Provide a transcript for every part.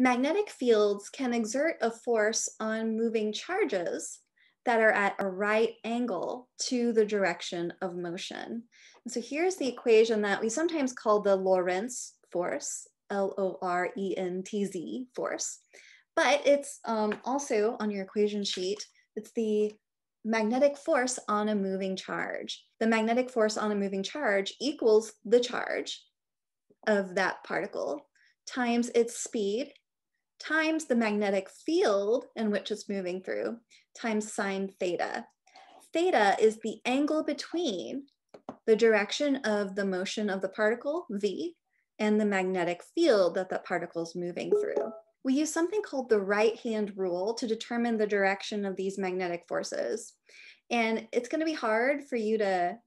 magnetic fields can exert a force on moving charges that are at a right angle to the direction of motion. And so here's the equation that we sometimes call the Lorentz force, L-O-R-E-N-T-Z force, but it's um, also on your equation sheet, it's the magnetic force on a moving charge. The magnetic force on a moving charge equals the charge of that particle times its speed times the magnetic field in which it's moving through times sine theta. Theta is the angle between the direction of the motion of the particle, V, and the magnetic field that the particle is moving through. We use something called the right hand rule to determine the direction of these magnetic forces. And it's gonna be hard for you to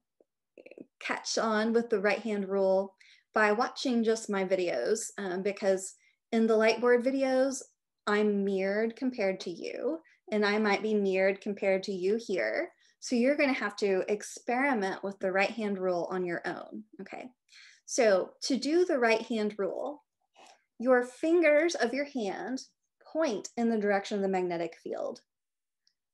catch on with the right hand rule by watching just my videos um, because in the Lightboard videos, I'm mirrored compared to you, and I might be mirrored compared to you here. So you're going to have to experiment with the right hand rule on your own. Okay. So to do the right hand rule, your fingers of your hand point in the direction of the magnetic field.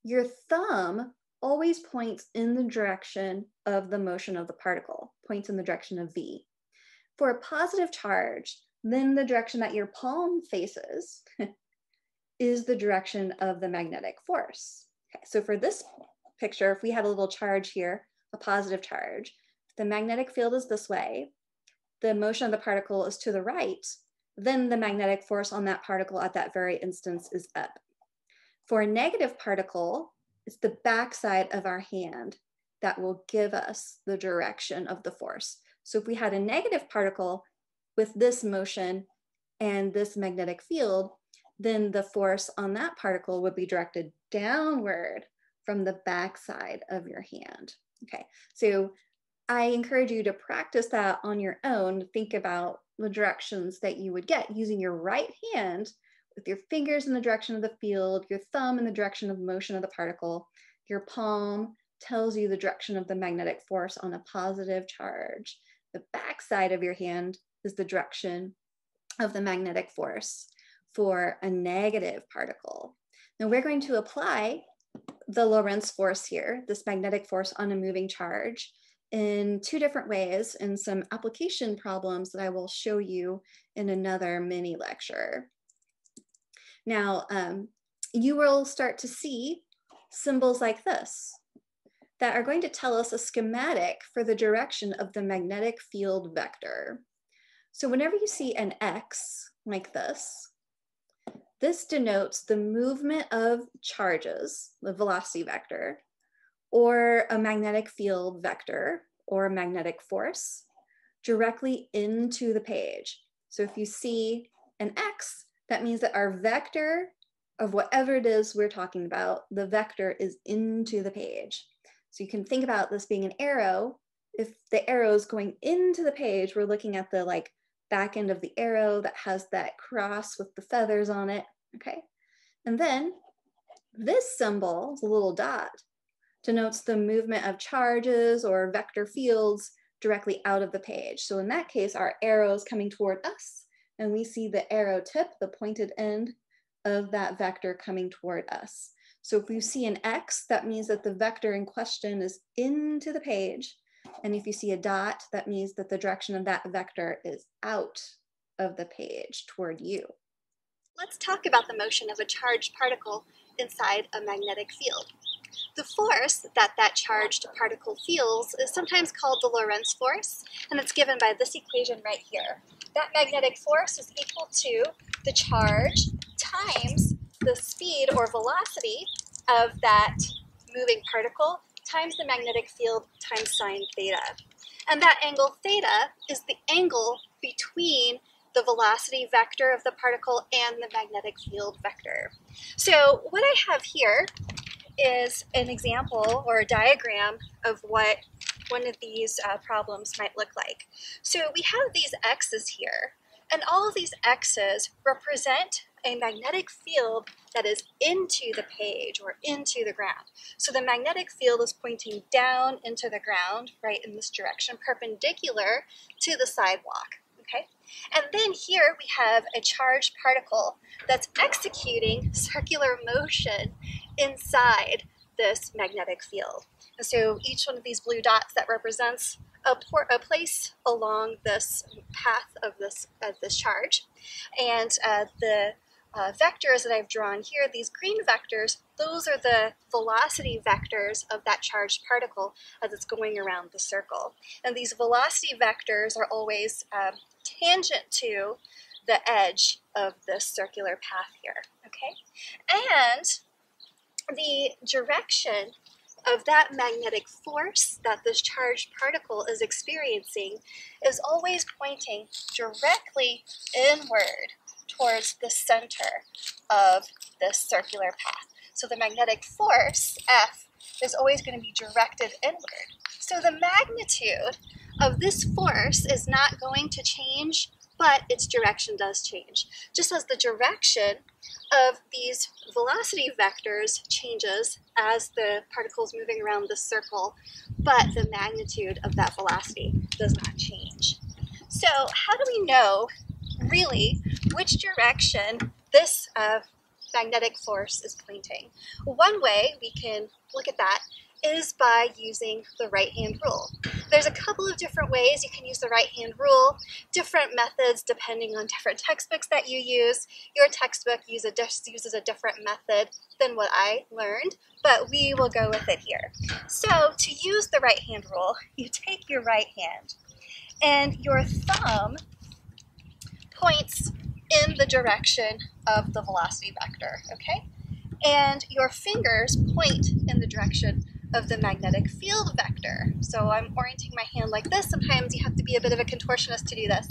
Your thumb always points in the direction of the motion of the particle, points in the direction of V. For a positive charge, then the direction that your palm faces is the direction of the magnetic force. Okay, so for this picture, if we had a little charge here, a positive charge, the magnetic field is this way, the motion of the particle is to the right, then the magnetic force on that particle at that very instance is up. For a negative particle, it's the backside of our hand that will give us the direction of the force. So if we had a negative particle, with this motion and this magnetic field, then the force on that particle would be directed downward from the backside of your hand. Okay, so I encourage you to practice that on your own. Think about the directions that you would get using your right hand with your fingers in the direction of the field, your thumb in the direction of motion of the particle, your palm tells you the direction of the magnetic force on a positive charge. The backside of your hand is the direction of the magnetic force for a negative particle. Now we're going to apply the Lorentz force here, this magnetic force on a moving charge, in two different ways in some application problems that I will show you in another mini lecture. Now, um, you will start to see symbols like this that are going to tell us a schematic for the direction of the magnetic field vector. So whenever you see an X like this, this denotes the movement of charges, the velocity vector, or a magnetic field vector, or a magnetic force, directly into the page. So if you see an X, that means that our vector of whatever it is we're talking about, the vector is into the page. So you can think about this being an arrow. If the arrow is going into the page, we're looking at the like back end of the arrow that has that cross with the feathers on it, okay? And then this symbol, the little dot, denotes the movement of charges or vector fields directly out of the page. So in that case, our arrow is coming toward us and we see the arrow tip, the pointed end of that vector coming toward us. So if we see an X, that means that the vector in question is into the page and if you see a dot, that means that the direction of that vector is out of the page toward you. Let's talk about the motion of a charged particle inside a magnetic field. The force that that charged particle feels is sometimes called the Lorentz force, and it's given by this equation right here. That magnetic force is equal to the charge times the speed or velocity of that moving particle times the magnetic field times sine theta. And that angle theta is the angle between the velocity vector of the particle and the magnetic field vector. So what I have here is an example or a diagram of what one of these uh, problems might look like. So we have these x's here, and all of these x's represent a magnetic field that is into the page or into the ground. So the magnetic field is pointing down into the ground, right in this direction, perpendicular to the sidewalk. Okay? And then here we have a charged particle that's executing circular motion inside this magnetic field. And so each one of these blue dots that represents a, por- a place along this path of this, of this charge. And uh, the uh, vectors that I've drawn here, these green vectors, those are the velocity vectors of that charged particle as it's going around the circle. And these velocity vectors are always um, tangent to the edge of this circular path here, okay? And the direction of that magnetic force that this charged particle is experiencing is always pointing directly inward towards the center of this circular path. So the magnetic force, F, is always going to be directed inward. So the magnitude of this force is not going to change, but its direction does change. Just as the direction of these velocity vectors changes as the particles moving around the circle, but the magnitude of that velocity does not change. So how do we know really which direction this uh, magnetic force is pointing. One way we can look at that is by using the right hand rule. There's a couple of different ways you can use the right hand rule, different methods depending on different textbooks that you use. Your textbook use a, uses a different method than what I learned, but we will go with it here. So to use the right hand rule, you take your right hand and your thumb points in the direction of the velocity vector, okay? And your fingers point in the direction of the magnetic field vector. So I'm orienting my hand like this. Sometimes you have to be a bit of a contortionist to do this.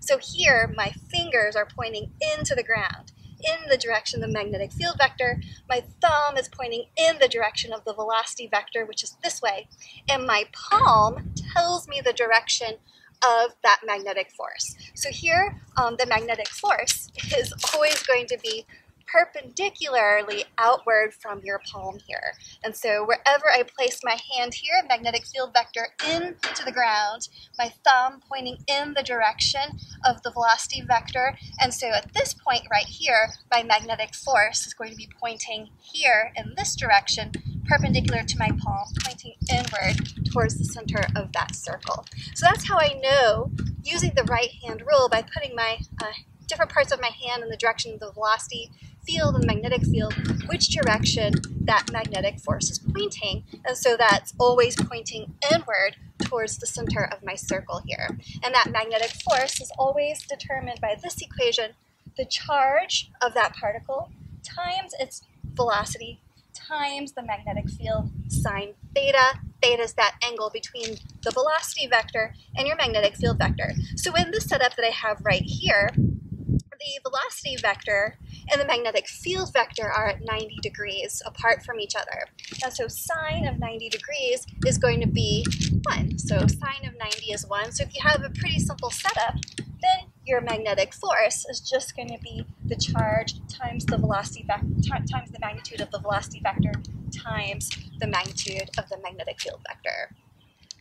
So here, my fingers are pointing into the ground, in the direction of the magnetic field vector. My thumb is pointing in the direction of the velocity vector, which is this way. And my palm tells me the direction of that magnetic force. So here, um, the magnetic force is always going to be perpendicularly outward from your palm here. And so wherever I place my hand here, magnetic field vector into the ground, my thumb pointing in the direction of the velocity vector. And so at this point right here, my magnetic force is going to be pointing here in this direction perpendicular to my palm, pointing inward towards the center of that circle. So that's how I know, using the right hand rule, by putting my uh, different parts of my hand in the direction of the velocity field and magnetic field, which direction that magnetic force is pointing. And so that's always pointing inward towards the center of my circle here. And that magnetic force is always determined by this equation, the charge of that particle times its velocity times the magnetic field sine theta. Theta is that angle between the velocity vector and your magnetic field vector. So in the setup that I have right here, the velocity vector and the magnetic field vector are at 90 degrees apart from each other. And so sine of 90 degrees is going to be 1. So sine of 90 is 1. So if you have a pretty simple setup, then your magnetic force is just going to be the charge times the velocity vector times the magnitude of the velocity vector times the magnitude of the magnetic field vector.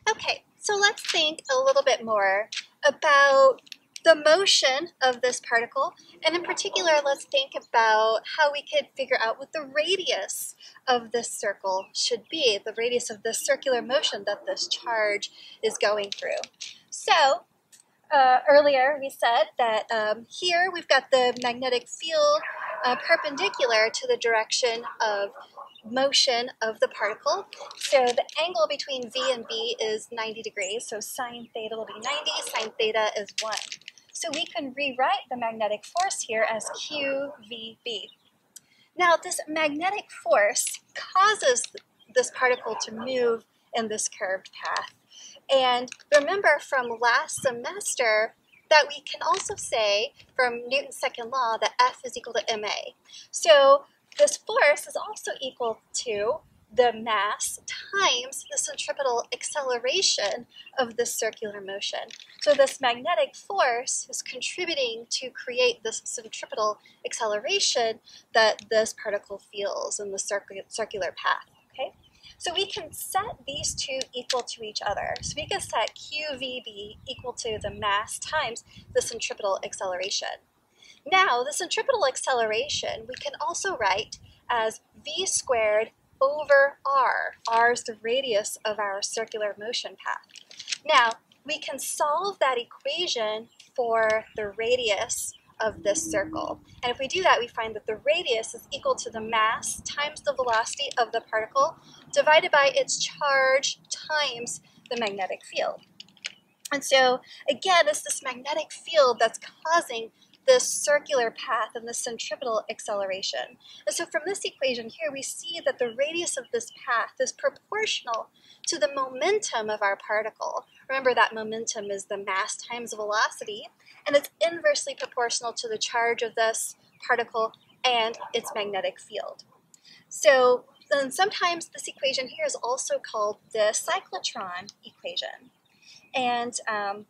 Okay, so let's think a little bit more about the motion of this particle, and in particular, let's think about how we could figure out what the radius of this circle should be, the radius of the circular motion that this charge is going through. So uh, earlier we said that um, here we've got the magnetic field uh, perpendicular to the direction of motion of the particle. So the angle between V and B is 90 degrees, so sine theta will be 90, sine theta is 1. So we can rewrite the magnetic force here as QVB. Now this magnetic force causes this particle to move in this curved path. And remember from last semester that we can also say from Newton's second law that F is equal to MA. So this force is also equal to the mass times the centripetal acceleration of the circular motion. So this magnetic force is contributing to create this centripetal acceleration that this particle feels in the circular path. So we can set these two equal to each other. So we can set QVB equal to the mass times the centripetal acceleration. Now, the centripetal acceleration we can also write as V squared over R. R is the radius of our circular motion path. Now, we can solve that equation for the radius of this circle. And if we do that, we find that the radius is equal to the mass times the velocity of the particle divided by its charge times the magnetic field. And so, again, it's this magnetic field that's causing this circular path and the centripetal acceleration. And so from this equation here, we see that the radius of this path is proportional to the momentum of our particle. Remember that momentum is the mass times velocity and it's inversely proportional to the charge of this particle and its magnetic field. So then sometimes this equation here is also called the cyclotron equation. And um,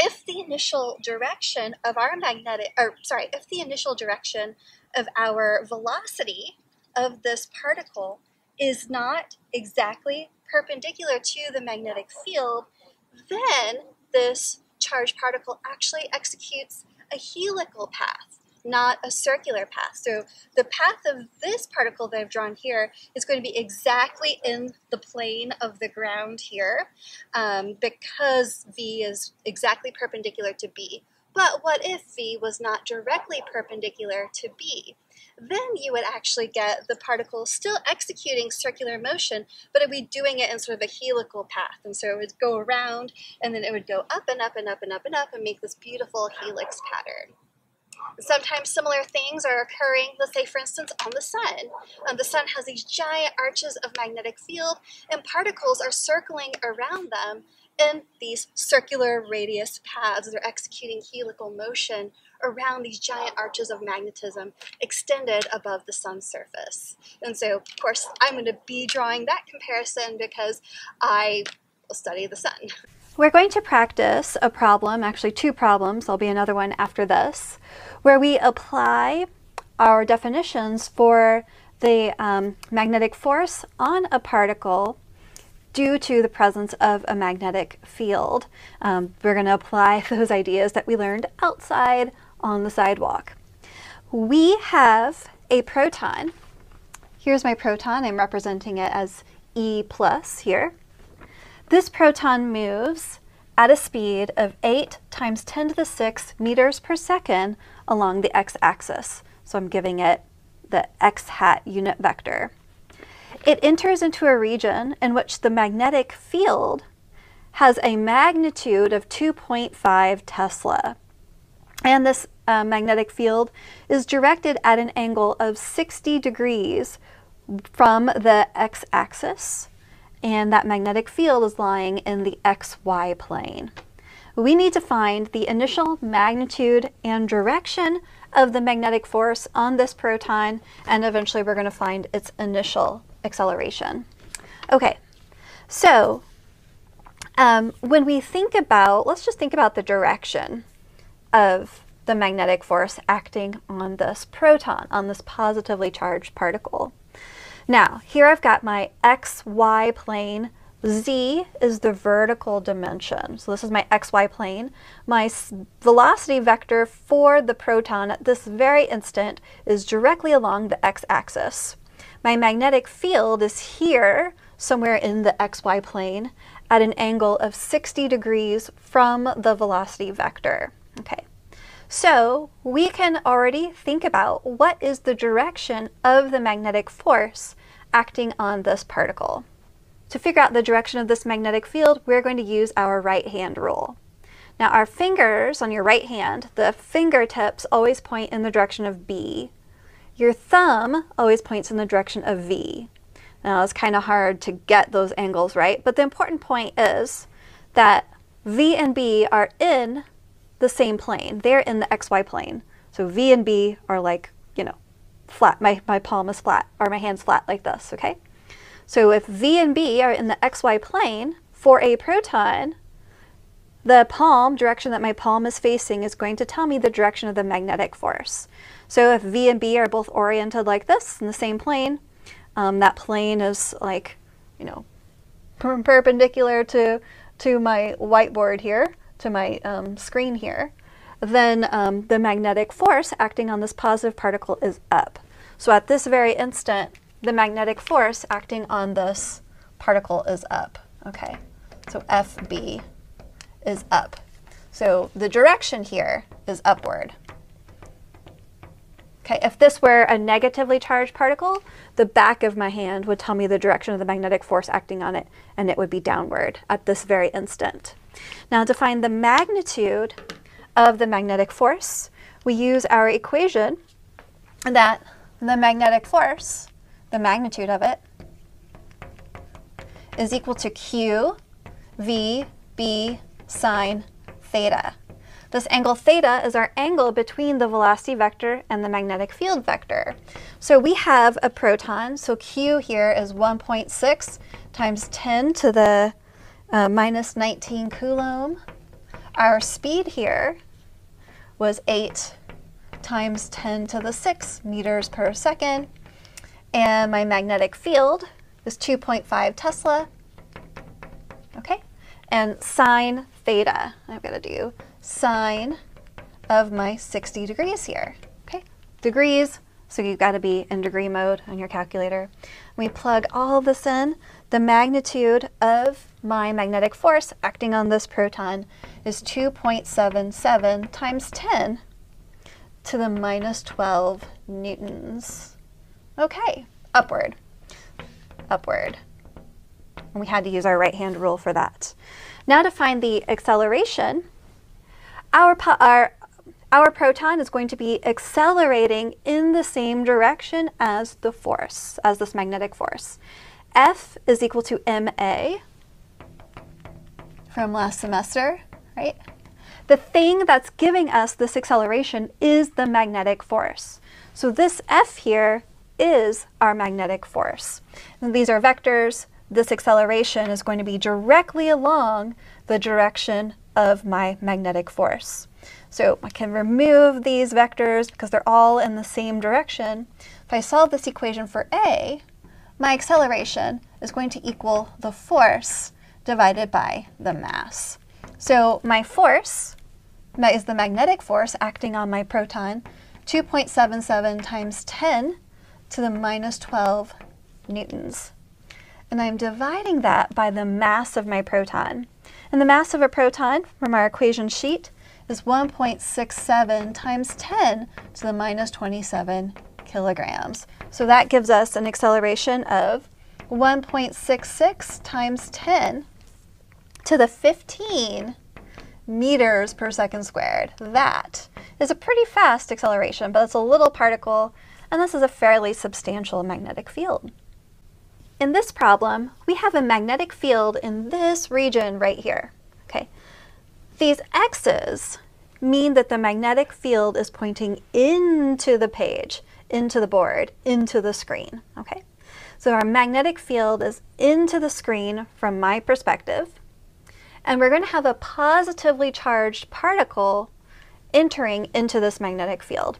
if the initial direction of our magnetic, or sorry, if the initial direction of our velocity of this particle is not exactly perpendicular to the magnetic field, then this charged particle actually executes a helical path, not a circular path. So the path of this particle that I've drawn here is going to be exactly in the plane of the ground here um, because V is exactly perpendicular to B. But what if V was not directly perpendicular to B? then you would actually get the particle still executing circular motion, but it would be doing it in sort of a helical path. And so it would go around and then it would go up and up and up and up and up and make this beautiful helix pattern. Sometimes similar things are occurring, let's say, for instance, on the sun. Um, the sun has these giant arches of magnetic field, and particles are circling around them in these circular radius paths. They're executing helical motion around these giant arches of magnetism extended above the sun's surface. And so, of course, I'm going to be drawing that comparison because I study the sun. We're going to practice a problem, actually two problems, there'll be another one after this, where we apply our definitions for the um, magnetic force on a particle due to the presence of a magnetic field. Um, we're going to apply those ideas that we learned outside on the sidewalk. We have a proton. Here's my proton. I'm representing it as E plus here. This proton moves at a speed of 8 times 10 to the 6 meters per second along the x-axis. So I'm giving it the x hat unit vector. It enters into a region in which the magnetic field has a magnitude of 2.5 Tesla. And this uh, magnetic field is directed at an angle of 60 degrees from the x-axis, and that magnetic field is lying in the xy plane. We need to find the initial magnitude and direction of the magnetic force on this proton, and eventually we're going to find its initial acceleration. Okay, so um, when we think about, let's just think about the direction of the magnetic force acting on this proton, on this positively charged particle. Now, here I've got my xy plane. Z is the vertical dimension. So this is my xy plane. My velocity vector for the proton at this very instant is directly along the x-axis. My magnetic field is here, somewhere in the xy plane, at an angle of 60 degrees from the velocity vector. Okay, so we can already think about what is the direction of the magnetic force acting on this particle. To figure out the direction of this magnetic field, we're going to use our right hand rule. Now our fingers on your right hand, the fingertips always point in the direction of B. Your thumb always points in the direction of V. Now it's kind of hard to get those angles right, but the important point is that V and B are in the same plane. They're in the XY plane. So V and B are like, you know, flat. My, my palm is flat, or my hand's flat like this, okay? So if V and B are in the XY plane for a proton, the palm, direction that my palm is facing, is going to tell me the direction of the magnetic force. So if V and B are both oriented like this in the same plane, um, that plane is like, you know, perpendicular to, to my whiteboard here to my um, screen here, then um, the magnetic force acting on this positive particle is up. So at this very instant, the magnetic force acting on this particle is up. Okay, so FB is up. So the direction here is upward. Okay, if this were a negatively charged particle, the back of my hand would tell me the direction of the magnetic force acting on it, and it would be downward at this very instant. Now to find the magnitude of the magnetic force, we use our equation that the magnetic force, the magnitude of it, is equal to Q V B sine theta. This angle theta is our angle between the velocity vector and the magnetic field vector. So we have a proton, so Q here is 1.6 times 10 to the uh, minus 19 coulomb. Our speed here was 8 times 10 to the 6 meters per second. And my magnetic field is 2.5 Tesla. Okay, and sine theta, I've got to do sine of my 60 degrees here. Okay, degrees, so you've got to be in degree mode on your calculator. We plug all of this in. The magnitude of my magnetic force acting on this proton is 2.77 times 10 to the minus 12 newtons. Okay, upward, upward. And we had to use our right hand rule for that. Now to find the acceleration, our, our our proton is going to be accelerating in the same direction as the force, as this magnetic force. F is equal to ma from last semester, right? The thing that's giving us this acceleration is the magnetic force. So this F here is our magnetic force. And these are vectors. This acceleration is going to be directly along the direction of my magnetic force. So I can remove these vectors because they're all in the same direction. If I solve this equation for A, my acceleration is going to equal the force divided by the mass. So my force is the magnetic force acting on my proton, 2.77 times 10 to the minus 12 newtons. And I'm dividing that by the mass of my proton. And the mass of a proton from our equation sheet is 1.67 times 10 to the minus 27 kilograms. So that gives us an acceleration of 1.66 times 10 to the 15 meters per second squared. That is a pretty fast acceleration, but it's a little particle, and this is a fairly substantial magnetic field. In this problem, we have a magnetic field in this region right here. These X's mean that the magnetic field is pointing into the page, into the board, into the screen, okay? So our magnetic field is into the screen from my perspective, and we're gonna have a positively charged particle entering into this magnetic field.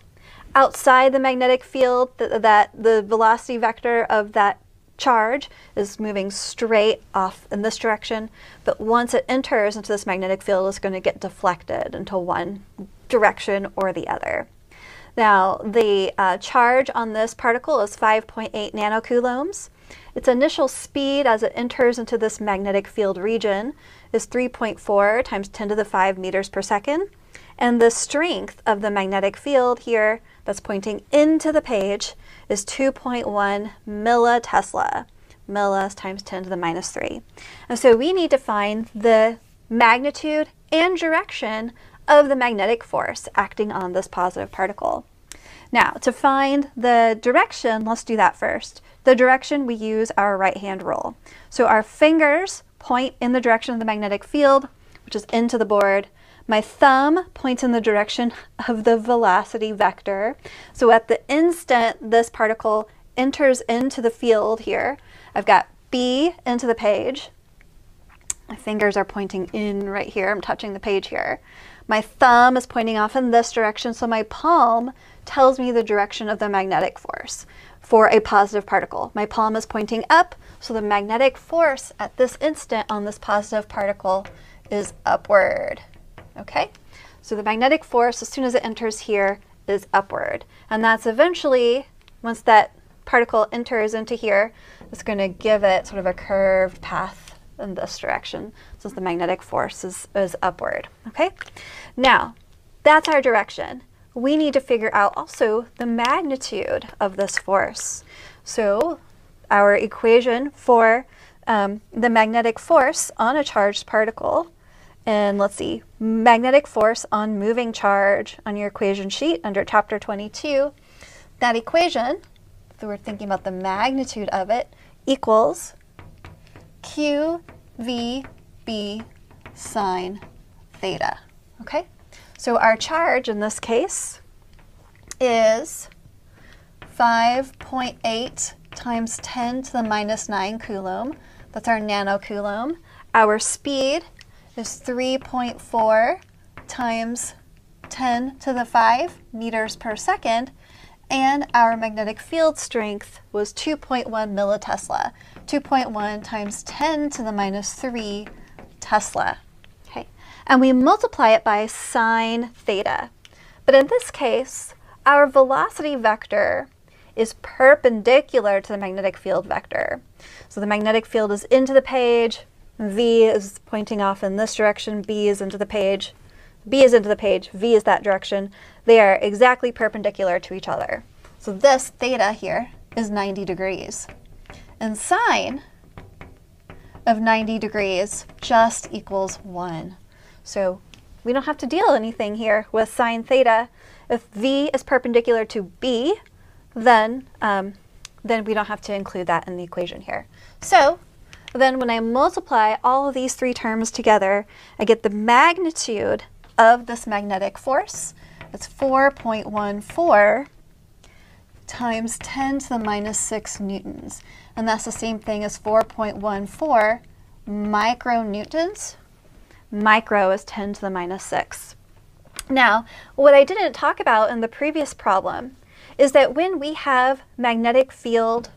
Outside the magnetic field, th that the velocity vector of that charge is moving straight off in this direction, but once it enters into this magnetic field, it's going to get deflected into one direction or the other. Now, the uh, charge on this particle is 5.8 nanocoulombs. Its initial speed as it enters into this magnetic field region is 3.4 times 10 to the 5 meters per second. And the strength of the magnetic field here that's pointing into the page is 2.1 millitesla. Millis times 10 to the minus 3. And so we need to find the magnitude and direction of the magnetic force acting on this positive particle. Now, to find the direction, let's do that first. The direction, we use our right-hand rule. So our fingers point in the direction of the magnetic field, which is into the board, my thumb points in the direction of the velocity vector. So at the instant this particle enters into the field here, I've got B into the page. My fingers are pointing in right here. I'm touching the page here. My thumb is pointing off in this direction, so my palm tells me the direction of the magnetic force for a positive particle. My palm is pointing up, so the magnetic force at this instant on this positive particle is upward. Okay, so the magnetic force, as soon as it enters here, is upward. And that's eventually, once that particle enters into here, it's going to give it sort of a curved path in this direction since the magnetic force is, is upward. Okay, now that's our direction. We need to figure out also the magnitude of this force. So our equation for um, the magnetic force on a charged particle and let's see, magnetic force on moving charge on your equation sheet under chapter 22. That equation, if we're thinking about the magnitude of it, equals QVB sine theta, okay? So our charge in this case is 5.8 times 10 to the minus 9 coulomb. That's our nanocoulomb. Our speed is 3.4 times 10 to the 5 meters per second, and our magnetic field strength was 2.1 millitesla, 2.1 times 10 to the minus 3 tesla. Okay, and we multiply it by sine theta. But in this case, our velocity vector is perpendicular to the magnetic field vector. So the magnetic field is into the page, V is pointing off in this direction, B is into the page, B is into the page, V is that direction. They are exactly perpendicular to each other. So this theta here is 90 degrees. And sine of 90 degrees just equals 1. So we don't have to deal anything here with sine theta. If V is perpendicular to B, then, um, then we don't have to include that in the equation here. So then when I multiply all of these three terms together, I get the magnitude of this magnetic force. It's 4.14 times 10 to the minus 6 newtons. And that's the same thing as 4.14 micronewtons. Micro is 10 to the minus 6. Now, what I didn't talk about in the previous problem is that when we have magnetic field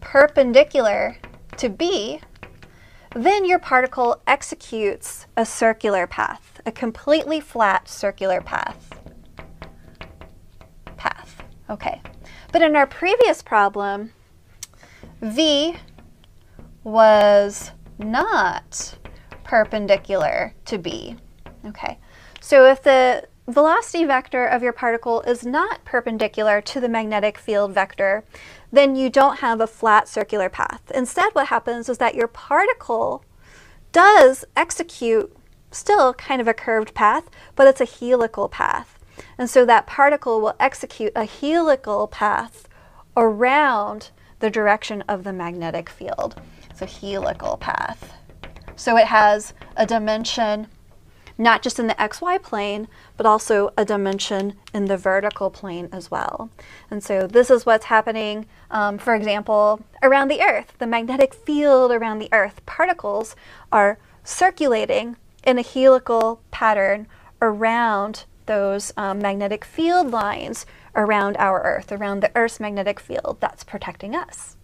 perpendicular to B, then your particle executes a circular path, a completely flat circular path. Path, okay. But in our previous problem, V was not perpendicular to B. Okay, so if the velocity vector of your particle is not perpendicular to the magnetic field vector, then you don't have a flat circular path. Instead, what happens is that your particle does execute still kind of a curved path, but it's a helical path. And so that particle will execute a helical path around the direction of the magnetic field. It's a helical path. So it has a dimension not just in the XY plane, but also a dimension in the vertical plane as well. And so this is what's happening, um, for example, around the Earth. The magnetic field around the Earth particles are circulating in a helical pattern around those um, magnetic field lines around our Earth, around the Earth's magnetic field that's protecting us.